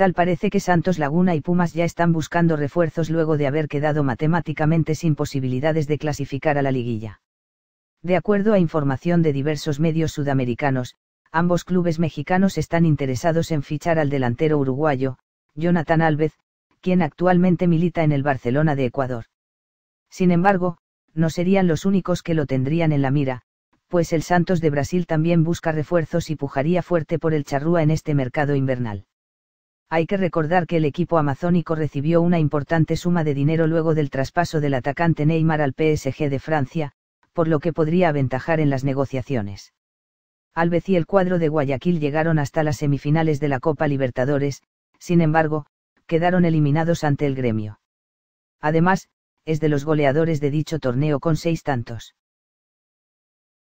tal parece que Santos Laguna y Pumas ya están buscando refuerzos luego de haber quedado matemáticamente sin posibilidades de clasificar a la liguilla. De acuerdo a información de diversos medios sudamericanos, ambos clubes mexicanos están interesados en fichar al delantero uruguayo, Jonathan Alves, quien actualmente milita en el Barcelona de Ecuador. Sin embargo, no serían los únicos que lo tendrían en la mira, pues el Santos de Brasil también busca refuerzos y pujaría fuerte por el charrúa en este mercado invernal hay que recordar que el equipo amazónico recibió una importante suma de dinero luego del traspaso del atacante Neymar al PSG de Francia, por lo que podría aventajar en las negociaciones. Alves y el cuadro de Guayaquil llegaron hasta las semifinales de la Copa Libertadores, sin embargo, quedaron eliminados ante el gremio. Además, es de los goleadores de dicho torneo con seis tantos.